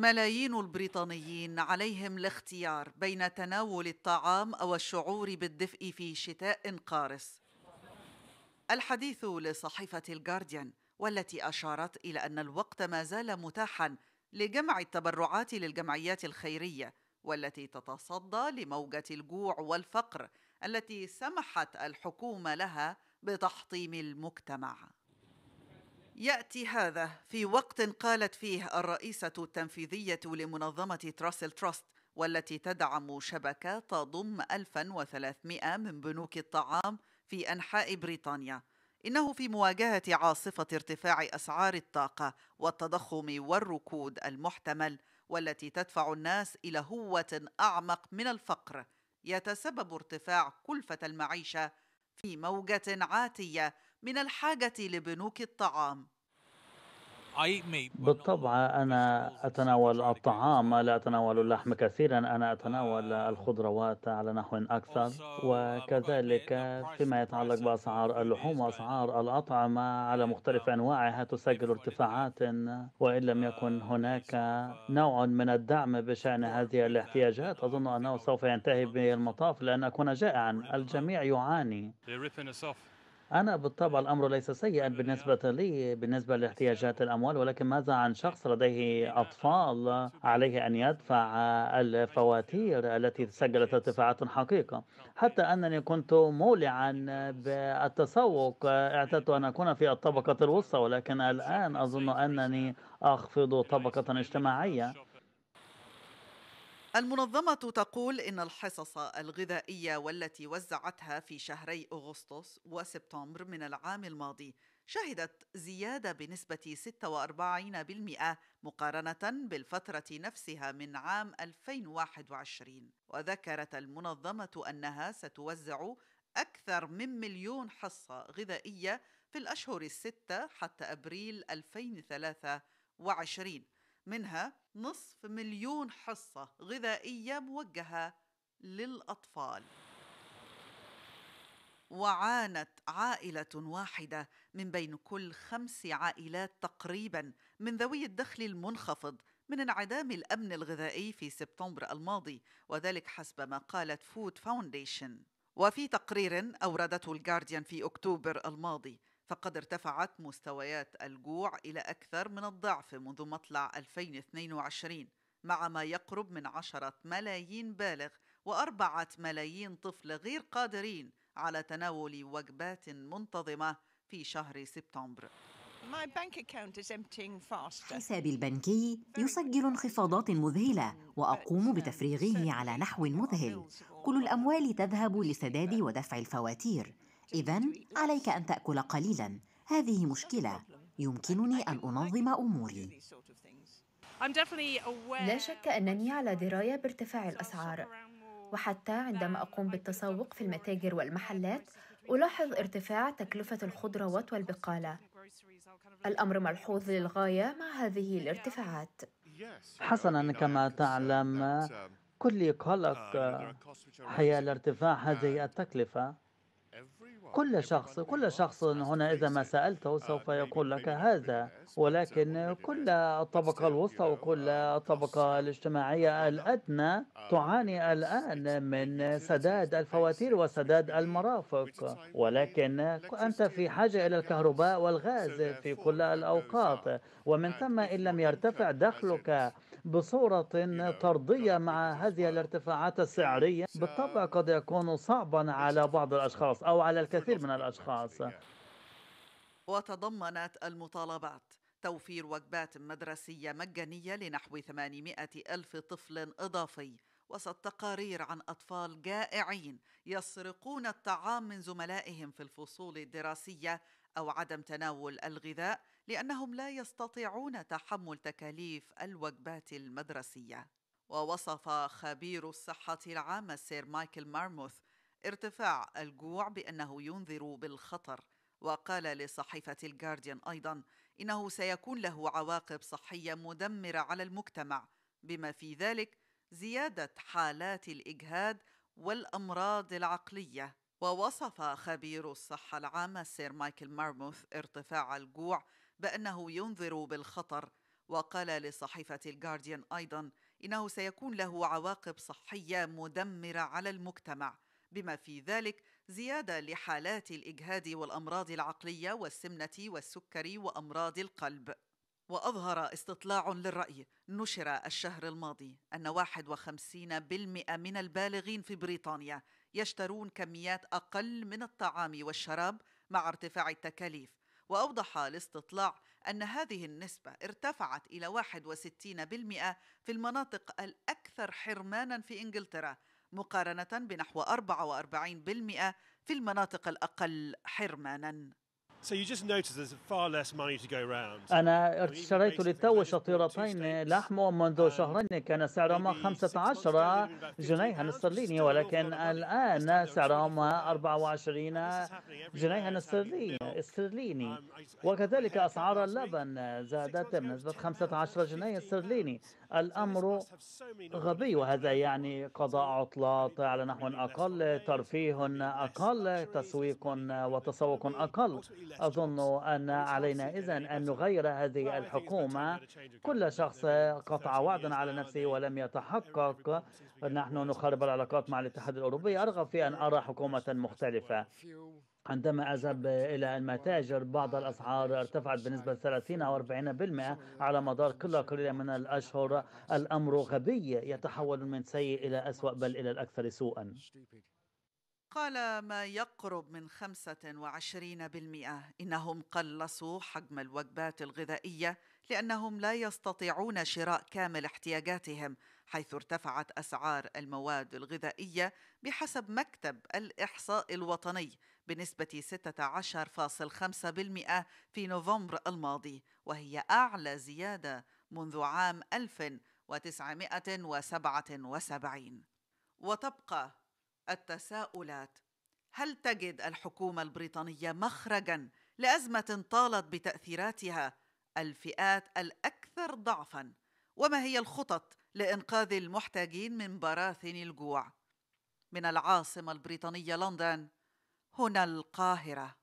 ملايين البريطانيين عليهم الاختيار بين تناول الطعام او الشعور بالدفء في شتاء قارس. الحديث لصحيفه الجارديان والتي اشارت الى ان الوقت ما زال متاحا لجمع التبرعات للجمعيات الخيريه والتي تتصدى لموجه الجوع والفقر التي سمحت الحكومه لها بتحطيم المجتمع. ياتي هذا في وقت قالت فيه الرئيسه التنفيذيه لمنظمه تراسل تراست والتي تدعم شبكه تضم 1300 من بنوك الطعام في انحاء بريطانيا انه في مواجهه عاصفه ارتفاع اسعار الطاقه والتضخم والركود المحتمل والتي تدفع الناس الى هوه اعمق من الفقر يتسبب ارتفاع كلفه المعيشه في موجة عاتية من الحاجة لبنوك الطعام بالطبع أنا أتناول الطعام لا أتناول اللحم كثيرا أنا أتناول آه. الخضروات على نحو أكثر uh, وكذلك فيما يتعلق بأسعار اللحوم وأسعار الأطعمة على مختلف uh, أنواعها تسجل ارتفاعات وإن لم uh, يكن هناك نوع من الدعم بشأن هذه الاحتياجات أظن أنه سوف ينتهي به المطاف لأن أكون جائعا الجميع يعاني أنا بالطبع الأمر ليس سيئا بالنسبة لي بالنسبة لاحتياجات الأموال ولكن ماذا عن شخص لديه أطفال عليه أن يدفع الفواتير التي سجلت ارتفاعات حقيقة حتى أنني كنت مولعا بالتسوق اعتدت أن أكون في الطبقة الوسطى ولكن الآن أظن أنني أخفض طبقة اجتماعية المنظمة تقول إن الحصص الغذائية والتي وزعتها في شهري أغسطس وسبتمبر من العام الماضي شهدت زيادة بنسبة 46% مقارنة بالفترة نفسها من عام 2021 وذكرت المنظمة أنها ستوزع أكثر من مليون حصة غذائية في الأشهر الستة حتى أبريل 2023 منها نصف مليون حصة غذائية موجهة للأطفال وعانت عائلة واحدة من بين كل خمس عائلات تقريبا من ذوي الدخل المنخفض من انعدام الأمن الغذائي في سبتمبر الماضي وذلك حسب ما قالت فود فاونديشن وفي تقرير أوردته الجارديان في أكتوبر الماضي فقد ارتفعت مستويات الجوع إلى أكثر من الضعف منذ مطلع 2022 مع ما يقرب من عشرة ملايين بالغ وأربعة ملايين طفل غير قادرين على تناول وجبات منتظمة في شهر سبتمبر حسابي البنكي يسجل انخفاضات مذهلة وأقوم uh, بتفريغه على نحو مذهل كل الأموال تذهب لسداد ودفع الفواتير إذا عليك أن تأكل قليلا هذه مشكلة يمكنني أن أنظم أموري لا شك أنني على دراية بارتفاع الأسعار وحتى عندما أقوم بالتسوق في المتاجر والمحلات ألاحظ ارتفاع تكلفة الخضروات والبقالة الأمر ملحوظ للغاية مع هذه الارتفاعات حسنا كما تعلم uh, كل قلق حيال ارتفاع هذه uh, التكلفة كل شخص كل شخص هنا إذا ما سألته سوف يقول لك هذا ولكن كل الطبقة الوسطى وكل الطبقة الاجتماعية الأدنى تعاني الآن من سداد الفواتير وسداد المرافق ولكن أنت في حاجة إلى الكهرباء والغاز في كل الأوقات ومن ثم إن لم يرتفع دخلك بصورة طردية مع هذه الارتفاعات السعرية بالطبع قد يكون صعبا على بعض الأشخاص أو على الكثير من الأشخاص وتضمنت المطالبات توفير وجبات مدرسية مجانية لنحو 800 ألف طفل إضافي وسط تقارير عن أطفال جائعين يسرقون الطعام من زملائهم في الفصول الدراسية أو عدم تناول الغذاء لأنهم لا يستطيعون تحمل تكاليف الوجبات المدرسية. ووصف خبير الصحة العامة السير مايكل مارموث ارتفاع الجوع بأنه ينذر بالخطر وقال لصحيفة الجارديان أيضا إنه سيكون له عواقب صحية مدمرة على المجتمع بما في ذلك زياده حالات الاجهاد والامراض العقليه ووصف خبير الصحه العامه السير مايكل مارموث ارتفاع الجوع بانه ينذر بالخطر وقال لصحيفه الجارديان ايضا انه سيكون له عواقب صحيه مدمره على المجتمع بما في ذلك زياده لحالات الاجهاد والامراض العقليه والسمنه والسكري وامراض القلب وأظهر استطلاع للرأي نشر الشهر الماضي أن 51% من البالغين في بريطانيا يشترون كميات أقل من الطعام والشراب مع ارتفاع التكاليف وأوضح الاستطلاع أن هذه النسبة ارتفعت إلى 61% في المناطق الأكثر حرمانا في إنجلترا مقارنة بنحو 44% في المناطق الأقل حرمانا أنا اشتريت للتو شطيرتين لحم ومنذ شهرين كان سعرهما 15 جنيها استرليني ولكن الآن سعرهما 24 جنيها استرليني um, وكذلك أسعار اللبن زادت بنسبة 15 جنيه استرليني الأمر غبي وهذا يعني قضاء عطلات على نحو أقل ترفيه أقل تسويق وتسوق أقل أظن أن علينا إذا أن نغير هذه الحكومة كل شخص قطع وعدا على نفسه ولم يتحقق نحن نخرب العلاقات مع الاتحاد الأوروبي أرغب في أن أرى حكومة مختلفة عندما أذهب إلى المتاجر بعض الأسعار ارتفعت بنسبة 30 أو 40% على مدار كل قليلة من الأشهر الأمر غبي يتحول من سيء إلى أسوأ بل إلى الأكثر سوءا قال ما يقرب من 25% إنهم قلصوا حجم الوجبات الغذائية لأنهم لا يستطيعون شراء كامل احتياجاتهم حيث ارتفعت أسعار المواد الغذائية بحسب مكتب الإحصاء الوطني بنسبة 16.5% في نوفمبر الماضي وهي أعلى زيادة منذ عام 1977 وتبقى التساؤلات هل تجد الحكومه البريطانيه مخرجا لازمه طالت بتاثيراتها الفئات الاكثر ضعفا وما هي الخطط لانقاذ المحتاجين من براثن الجوع من العاصمه البريطانيه لندن هنا القاهره